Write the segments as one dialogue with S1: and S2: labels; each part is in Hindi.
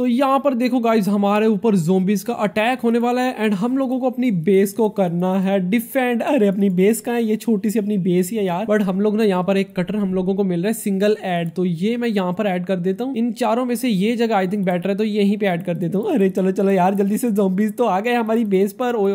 S1: तो यहाँ पर देखो गाइज हमारे ऊपर जोम्बिस का अटैक होने वाला है एंड हम लोगों को अपनी बेस को करना है डिफेंड अरे अपनी बेस का है ये छोटी सी अपनी बेस ही है यार बट हम लोग ना यहाँ पर एक कटर हम लोगों को मिल रहा है सिंगल एड तो ये मैं यहाँ पर एड कर देता हूँ इन चारों में से ये जगह आई थिंक बेटर है तो यहीं पे एड कर देता हूँ अरे चलो चलो यार जल्दी से जोम्बिस तो आ गए हमारी बेस पर ओ,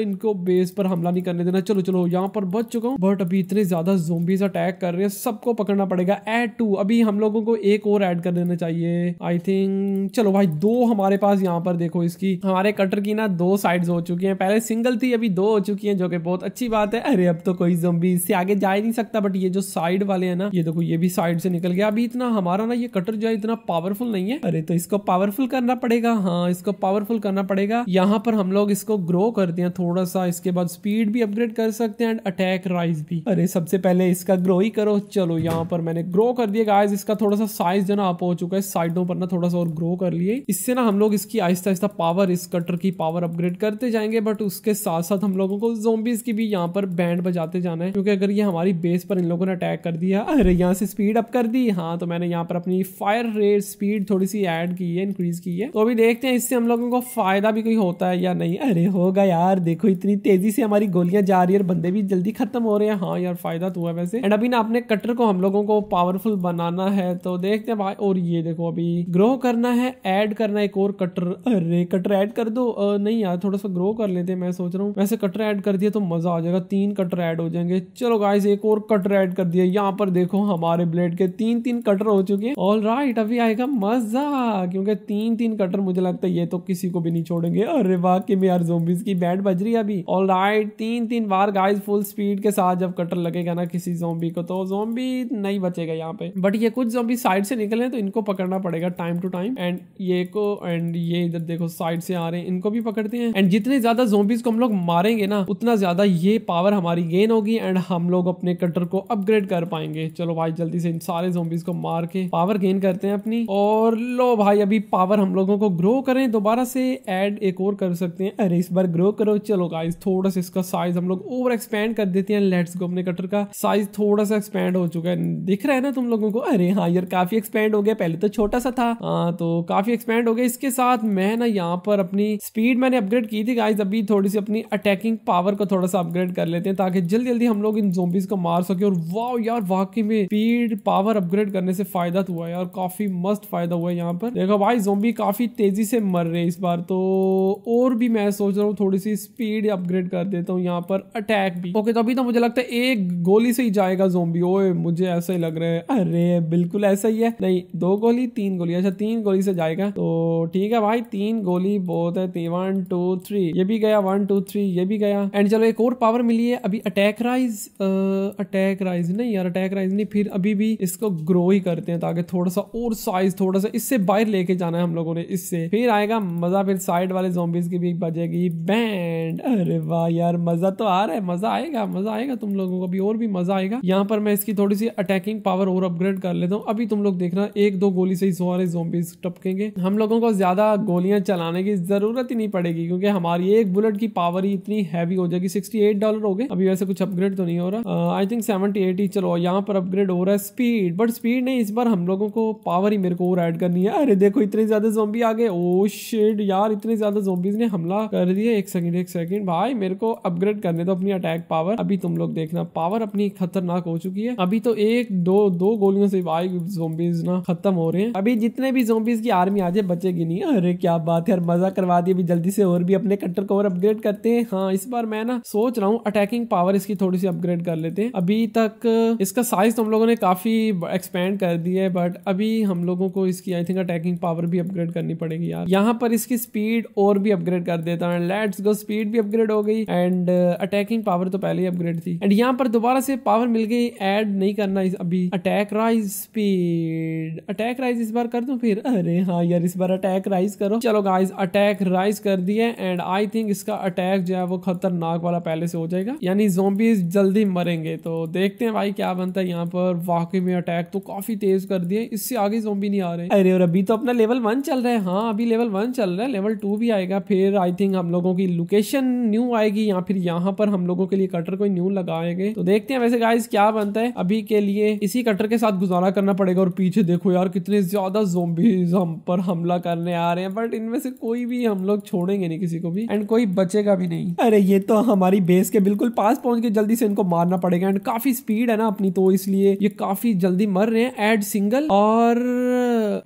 S1: इनको बेस पर हमला नहीं करने देना चलो चलो यहाँ पर बच चुका हूँ बट अभी इतने ज्यादा जोबीज अटैक कर रहे हैं सबको पकड़ना पड़ेगा एड टू अभी हम लोगों को एक और एड कर देना चाहिए आई थिंक चलो भाई दो हमारे पास यहाँ पर देखो इसकी हमारे कटर की ना दो साइड हो चुकी है पहले सिंगल थी अभी दो हो चुकी है जो की बहुत अच्छी बात है अरे अब तो कोई जोबी इससे आगे जा ही नहीं सकता बट ये जो साइड वाले है ना ये देखो ये भी साइड से निकल गया अभी इतना हमारा ना ये कटर जो है इतना पावरफुल नहीं है अरे तो इसको पावरफुल करना पड़ेगा हाँ इसको पावरफुल करना पड़ेगा यहाँ पर हम लोग इसको ग्रो करते हैं थोड़ा सा इसके बाद स्पीड भी अपग्रेड कर सकते हैं एंड अटैक राइज भी अरे सबसे पहले इसका ग्रो ही करो चलो यहाँ पर मैंने ग्रो कर दिया गाइज इसका थोड़ा सा साइज जो ना आप हो चुका है साइडों पर ना थोड़ा सा और ग्रो कर लिए इससे ना हम लोग इसकी आहिस्ता आहिस्ता पावर इस कटर की पावर अपग्रेड करते जाएंगे बट उसके साथ साथ हम लोगों को जोबीज की भी यहाँ पर बैंड बजाते जाना है क्योंकि अगर ये हमारी बेस पर इन लोगों ने अटैक कर दिया अरे यहाँ से स्पीड अप कर दी हाँ तो मैंने यहाँ पर अपनी फायर रेट स्पीड थोड़ी सी एड की है इंक्रीज की है तो अभी देखते हैं इससे हम लोगों को फायदा भी कोई होता है या नहीं अरे होगा यार देखो इतनी तेजी से हमारी गोलियां जा रही है बंदे भी जल्दी खत्म हो रहे हैं हाँ यार फायदा तो हुआ वैसे एंड अभी ना अपने कटर को हम लोगों को पावरफुल बनाना है तो देखते हैं भाई और ये देखो अभी ग्रो करना है एड करना एक और कटर अरे कटर एड कर दो आ, नहीं यार थोड़ा सा ग्रो कर लेते मैं सोच रहा हूँ वैसे कटर एड कर दिया तो मजा आ जाएगा तीन कटर एड हो जाएंगे चलो गाइस एक और कटर एड कर दिया यहाँ पर देखो हमारे ब्लेड के तीन तीन कटर हो चुके हैं ऑल राइट अभी आएगा मजा क्योंकि तीन तीन कटर मुझे लगता है ये तो किसी को भी नहीं छोड़ेंगे अरे वाकई में यार जोम्बिस की बैंड बज रही अभी ऑल राइट तीन तीन बार गाइज फुल स्पीड के साथ जब कटर लगेगा ना किसी जोम्बी को तो जोम्बी नहीं बचेगा यहाँ पे बट ये कुछ जोम्बी साइड से निकले तो इनको पकड़ना पड़ेगा टाइम टू टाइम एंड ये को एंड ये इधर देखो साइड से आ रहे हैं इनको भी पकड़ते हैं एंड जितने ज्यादा जोम्बीज को हम लोग मारेंगे ना उतना ज्यादा ये पावर हमारी गेन होगी एंड हम लोग अपने कटर को अपग्रेड कर पाएंगे चलो भाई जल्दी से इन सारे जोम्बीज को मार के पावर गेन करते हैं अपनी और लो भाई अभी पावर हम लोगों को ग्रो करें दोबारा से एड एक और कर सकते हैं अरे इस बार ग्रो करो चलो चलो गाइज थोड़ा सा इसका साइज हम लोग ओवर एक्सपेंड कर देते हैं लेट्स गो अपने कटर का साइज थोड़ा सा एक्सपेंड हो चुका है दिख रहा है ना तुम लोगों को अरे हाँ यार काफी एक्सपेंड हो गया पहले तो छोटा सा था आ, हाँ, तो काफी एक्सपेंड हो गया इसके साथ मैं ना यहाँ पर अपनी स्पीड मैंने अपग्रेड की थी गाइज अभी थोड़ी सी अपनी अटैकिंग पावर को थोड़ा सा अपग्रेड कर लेते हैं ताकि जल्दी जल्दी हम लोग इन जोबीज को मार सके और वाह यार वाकई में स्पीड पावर अपग्रेड करने से फायदा तो हुआ यार काफी मस्त फायदा हुआ यहाँ पर देखो भाई जोम्बी काफी तेजी से मर रहे इस बार तो और भी मैं सोच रहा हूँ थोड़ी सी स्पीड अपग्रेड कर देता हूँ यहाँ पर अटैक भी ओके तो अभी तो मुझे लगता है एक गोली से ही जाएगा जोम्बी ओए मुझे ऐसा ही लग रहा है अरे बिल्कुल ऐसा ही है नहीं दो गोली तीन गोली अच्छा तीन गोली से जाएगा तो ठीक है भाई तीन गोली बहुत है वन टू थ्री ये भी गया वन टू थ्री ये भी गया एंड चलो एक और पावर मिली है अभी अटैक राइज अटैक राइज नहीं यार अटैक राइज नहीं फिर अभी भी इसको ग्रो ही करते हैं ताकि थोड़ा सा और साइज थोड़ा सा इससे बाहर लेके जाना है हम लोगों ने इससे फिर आएगा मजा फिर साइड वाले जोम्बिस की भी बजेगी बैंड एंड अरे वाह यार मजा तो आ रहा है मजा आएगा मजा आएगा तुम लोगों को अभी और भी मजा आएगा यहाँ पर मैं इसकी थोड़ी सी अटैकिंग पावर और अपग्रेड कर लेता हूँ अभी तुम लोग देखना एक दो गोली से ही सोरे जोबीज टपकेंगे हम लोगों को ज्यादा गोलियां चलाने की जरूरत ही नहीं पड़ेगी क्योंकि हमारी एक बुलेट की पावर ही इतनी हैवी हो जाएगी सिक्सटी एट डॉलर हो गए अभी वैसे कुछ अपग्रेड तो नहीं हो रहा आई थिंक सेवेंटी एट ही चलो यहाँ पर अपग्रेड हो रहा है स्पीड बट स्पीड नहीं इस बार हम लोगों को पावर ही मेरे को और एड करनी है अरे देखो इतने ज्यादा जोम्बी आ गए ओ oh शेड यार इतने ज्यादा जोम्बीज ने हमला कर दिया एक सेकंड एक सेकंड भाई मेरे को अपग्रेड करने दो अपनी अटैक पावर अभी तुम लोग देखना पावर अपनी खतरनाक हो चुकी है अभी तो एक दो दो गोलियों से भाई जोबीज ना खत्म हो रहे हैं अभी जितने भी जोबीज की आर्मी आ जाए बचेगी नहीं अरे क्या बात है यार मजा करवा दी अभी जल्दी से और भी अपने कट्टर को और अपग्रेड करते हैं हाँ इस बार मैं ना सोच रहा हूँ अटैकिंग पावर इसकी थोड़ी सी अपग्रेड कर लेते हैं अभी तक इसका साइज तुम तो लोगों ने काफी एक्सपेंड कर दी है बट अभी हम लोगों को इसकी आई थिंक अटैकिंग पावर भी अपग्रेड करनी पड़ेगी यार यहाँ पर इसकी स्पीड और भी अपग्रेड कर देता है लेट्स गो स्पीड स्पीड भी अपग्रेड हो गई एंड अटैकिंग पावर तो पहले ही अपग्रेड थी एंड यहाँ पर दोबारा से पावर मिल गई एड नहीं करना इस अभी attack rise speed attack rise इस बार कर दू फिर अरे हाँ यार इस बार अटैक राइज करो चलो गाइज अटैक राइज कर दिए एंड आई थिंक इसका अटैक जो है वो खतरनाक वाला पहले से हो जाएगा यानी जोम्बीज जल्दी मरेंगे तो देखते हैं भाई क्या बनता है यहाँ पर वाकई में अटैक तो काफी तेज कर दिए इससे आगे जोम्बी नहीं आ रहे अरे और अभी तो अपना लेवल वन चल रहा है हाँ अभी लेवल वन चल रहा है लेवल टू भी आएगा फिर आई थिंक हम लोगों की लोकेशन एडिशन न्यू आएगी या फिर यहाँ पर हम लोगों के लिए कटर कोई न्यू लगाएंगे तो देखते हैं वैसे गाइज क्या बनता है अभी के लिए इसी कटर के साथ गुजारा करना पड़ेगा और पीछे देखो यार कितने ज्यादा जोम्बीज हम पर हमला करने आ रहे हैं बट इनमें से कोई भी हम लोग छोड़ेंगे नहीं किसी को भी एंड कोई बचेगा भी नहीं अरे ये तो हमारी बेस के बिल्कुल पास पहुंच के जल्दी से इनको मारना पड़ेगा एंड काफी स्पीड है ना अपनी तो इसलिए ये काफी जल्दी मर रहे हैं एड सिंगल और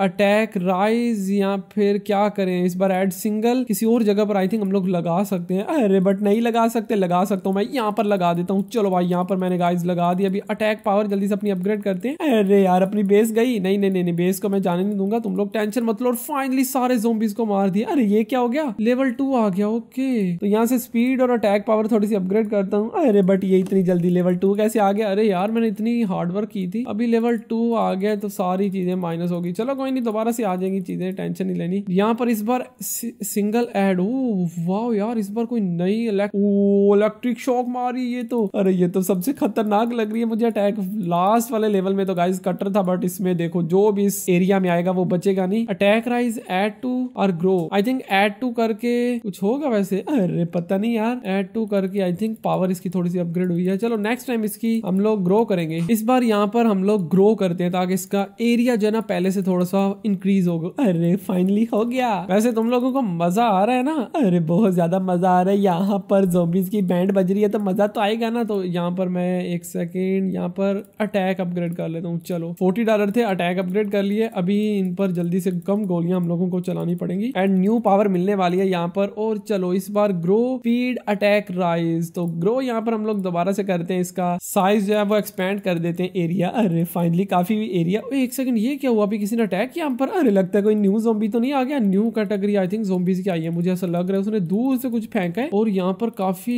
S1: अटैक राइज या फिर क्या करें इस बार एड सिंगल किसी और जगह पर आई थिंक हम लोग लगा सकते हैं हैं अरे बट नहीं लगा सकते लगा सकता हूँ मैं यहाँ पर लगा देता हूँ चलो भाई यहाँ पर मैंने गाइज लगा दी अभी अटैक पावर जल्दी से अपनी अपग्रेड करते हैं अरे यार अपनी बेस गई नहीं नहीं नहीं नहीं बेस को मैं जाने नहीं दूंगा तुम लोग टेंशन मत लो और फाइनली सारे जोम्बिस को मार दिया अरे ये क्या हो गया लेवल टू आ गया ओके तो यहाँ से स्पीड और अटैक पावर थोड़ी सी अपग्रेड करता हूँ अरे बट ये इतनी जल्दी लेवल टू कैसे आ गया अरे यार मैंने इतनी हार्डवर्क की थी अभी लेवल टू आ गया तो सारी चीजें माइनस होगी चलो कोई नहीं दोबारा से आ जाएंगी चीजें टेंशन नहीं लेनी यहाँ पर इस बार सिंगल एड ओ वाह यार इस बार कोई नई इलेक्ट्रिक शॉक मारी ये तो अरे ये तो सबसे खतरनाक लग रही है मुझे अटैक लास्ट वाले लेवल में तो गाइज कटर था बट इसमें देखो जो भी इस एरिया में आएगा वो बचेगा नहीं अटैक राइज एड टू और grow I think add two करके कुछ होगा वैसे अरे पता नहीं यार एड टू करके आई थिंक पावर इसकी थोड़ी सी अपग्रेड हुई है चलो नेक्स्ट टाइम इसकी हम लोग ग्रो करेंगे इस बार यहाँ पर हम लोग ग्रो करते हैं ताकि इसका एरिया जो है ना पहले से थोड़ा सा इंक्रीज होगा अरे फाइनली हो गया वैसे तुम लोगों को मजा आ रहा है ना अरे बहुत ज्यादा मजा आ रहा है यहाँ पर जोबीज की बैंड बज रही है तो मज़ा तो आएगा ना तो यहाँ पर मैं एक सेकेंड यहाँ पर अटैक अपग्रेड कर लेता हूँ चलो फोर्टी डॉलर थे अटैक अपग्रेड कर लिए अभी इन पर जल्दी से कम गोलियां हम लोगों को चलानी पड़ेंगी एंड न्यू पावर मिलने वाली है यहाँ पर और चलो इस बार ग्रो स्पीड अटैक राइज तो ग्रो यहाँ पर हम लोग दोबारा से करते हैं इसका साइज जो है वो एक्सपेंड कर देते हैं एरिया अरे फाइनली काफी एरिया एक सेकंड ये क्या हुआ अभी किसी ने अटैक किया पर अरे लगता है कोई न्यू जोबी तो नहीं आ गया new category I think zombies की आई है मुझे ऐसा लग रहा है उसने दूर से कुछ फेंक टैंक है और यहाँ पर काफी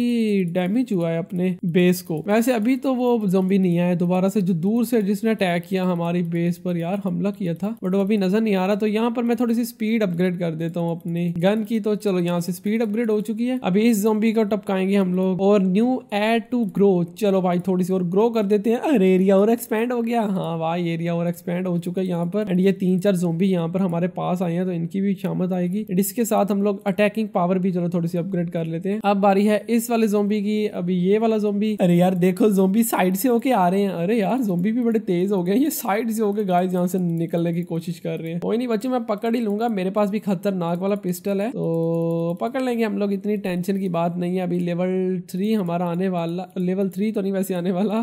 S1: डैमेज हुआ है अपने बेस को वैसे अभी तो वो जम्बी नहीं आया दोबारा से जो दूर से जिसने अटैक किया हमारी बेस पर यार हमला किया था बट वो अभी नजर नहीं आ रहा तो यहाँ पर मैं थोड़ी सी स्पीड अपग्रेड कर देता हूँ अपनी गन की तो चलो यहाँ से स्पीड अपग्रेड हो चुकी है अभी इस जम्बी को टपकाएंगे हम लोग और न्यू एड टू ग्रो चलो भाई थोड़ी सी और ग्रो कर देते हैं अरे एरिया और एक्सपेंड हो गया हाँ भाई एरिया और एक्सपेंड हो चुका है यहाँ पर एंड ये तीन चार जोम्बी यहाँ पर हमारे पास आए हैं तो इनकी भी शामत आएगी इसके साथ हम लोग अटैकिंग पावर भी चलो थोड़ी सी अपग्रेड कर कर लेते हैं अब बारी है इस वाले जोम्बी की अभी ये वाला जोम्बी अरे यार देखो जोम्बी साइड से होके आ रहे हैं अरे यार जोम्बी भी बड़े तेज हो गए ये साइड से होके गाय यहाँ से निकलने की कोशिश कर रहे हैं कोई नहीं बच्चे मैं पकड़ ही लूंगा मेरे पास भी खतरनाक वाला पिस्टल है तो पकड़ लेंगे हम लोग इतनी टेंशन की बात नहीं है अभी लेवल थ्री हमारा आने वाला लेवल थ्री तो नहीं वैसे आने वाला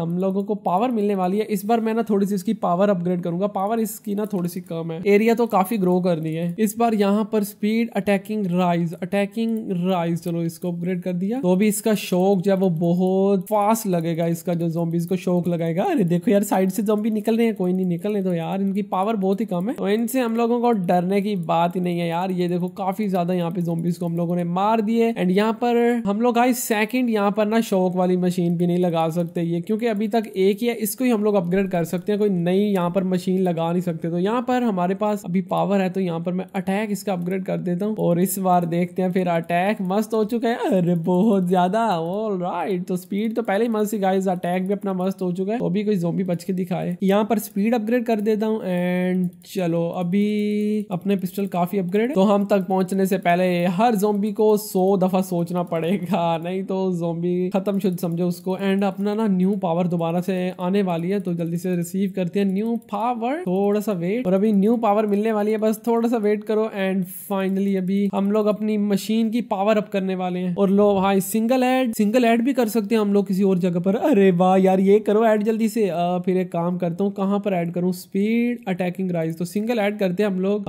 S1: हम लोगों को पावर मिलने वाली है इस बार मैं ना थोड़ी सी उसकी पावर अपग्रेड करूंगा पावर इसकी ना थोड़ी सी कम है एरिया तो काफी ग्रो करनी है इस बार यहाँ पर speed attacking rise attacking rise चलो इसको अपग्रेड कर दिया तो भी इसका शौक जो है वो बहुत फास्ट लगेगा इसका जो जोबीज को शौक लगाएगा अरे देखो यार साइड से जोबी निकल रहे हैं कोई नहीं निकल रहे तो यार इनकी पावर बहुत ही कम है तो इनसे हम लोगों को डरने की बात ही नहीं है यार ये देखो काफी ज्यादा यहाँ पे जोबीज को हम लोगों ने मार दिए एंड यहाँ पर हम लोग आई सेकंड यहाँ पर ना शौक वाली मशीन भी नहीं लगा सकते ये क्योंकि अभी तक एक ही है इसको ही हम लोग अपग्रेड कर सकते हैं कोई नई यहाँ पर मशीन लगा नहीं सकते तो यहाँ पर हमारे पास अभी पावर है तो यहाँ पर मैं अटैक इसका अपग्रेड कर देता हूँ और इस बार देखते हैं फिर अटैक अटैक मस्त हो चुका है अरे बहुत ज्यादा ऑल राइट तो स्पीड तो पहले ही मस्त ही गाइज अटैक भी अपना मस्त हो चुका है वो तो भी कोई जोबी बच के दिखाए यहाँ पर स्पीड अपग्रेड कर देता हूँ एंड चलो अभी अपने पिस्टल काफी अपग्रेड तो हम तक पहुंचने से पहले हर जोम्बी को सो दफा सोचना पड़ेगा नहीं तो जोम्बी खत्म शुद्ध समझो उसको एंड अपना ना न्यू पावर दोबारा से आने वाली है तो जल्दी से रिसीव करते हैं न्यू पावर थोड़ा सा वेट और अभी न्यू पावर मिलने वाली है बस थोड़ा सा वेट करो एंड फाइनली अभी हम लोग अपनी मशीन की पावर पावर अप करने वाले हैं और लो भाई सिंगल एड सिंगल एड भी कर सकते हैं हम लोग किसी और जगह पर अरे वाह यार ये करो एड जल्दी से आ, फिर एक काम करता हूँ कहाँ पर ऐड करूँ स्पीड अटैकिंग राइज तो सिंगल ऐड करते हैं हम लोग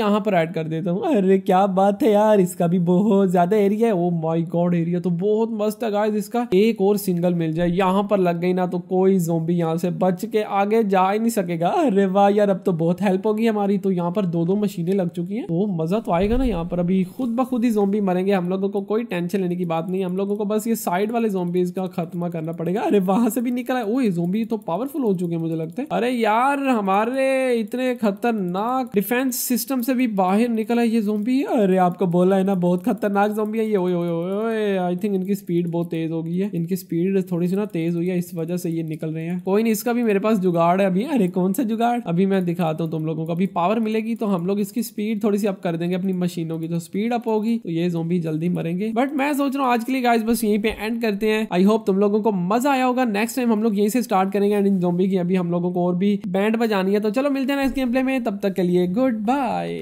S1: यहाँ पर ऐड कर देता हूँ अरे क्या बात है यार इसका भी बहुत ज्यादा एरिया है वो माई गॉड एरिया तो बहुत मस्त है गाइज इसका एक और सिंगल मिल जाए यहाँ पर लग गई ना तो कोई जोम्बी यहाँ से बच के आगे जा ही नहीं सकेगा अरे वाह यार अब तो बहुत हेल्प होगी हमारी तो यहाँ पर दो दो मशीनें लग चुकी हैं वो oh, मजा तो आएगा ना यहाँ पर अभी खुद ब खुद ही जोम्बी मरे करेंगे हम लोगों को कोई टेंशन लेने की बात नहीं हम लोगों को बस ये साइड वाले जोम्बीज का खत्मा करना पड़ेगा अरे वहां से भी निकल आए ओए जोम्बी तो पावरफुल हो चुके हैं मुझे लगता है अरे यार हमारे इतने खतरनाक डिफेंस सिस्टम से भी बाहर निकला ये जोम्बी अरे आपको बोला है ना बहुत खतरनाक जोम्बी है ये ओए ओए ओए आई थिंक इनकी स्पीड बहुत तेज हो गई है इनकी स्पीड थोड़ी सी ना तेज हुई है इस वजह से ये निकल रहे हैं कोई नहीं इसका भी मेरे पास जुगाड़ है अभी अरे कौन सा जुगाड़ अभी मैं दिखाता हूँ तुम लोगों को अभी पावर मिलेगी तो हम लोग इसकी स्पीड थोड़ी सी अप कर देंगे अपनी मशीनों की तो स्पीड अप होगी तो ये जोम्बी भी जल्दी मरेंगे बट मैं सोच रहा हूँ आज के लिए गाइज बस यहीं पे एंड करते हैं आई होप तुम लोगों को मजा आया होगा नेक्स्ट टाइम हम लोग यहीं से स्टार्ट करेंगे एंड इन जोम्बी की अभी हम लोगों को और भी बैंड बजानी है तो चलो मिलते हैं नेक्स्ट गेम प्ले में तब तक के लिए गुड बाय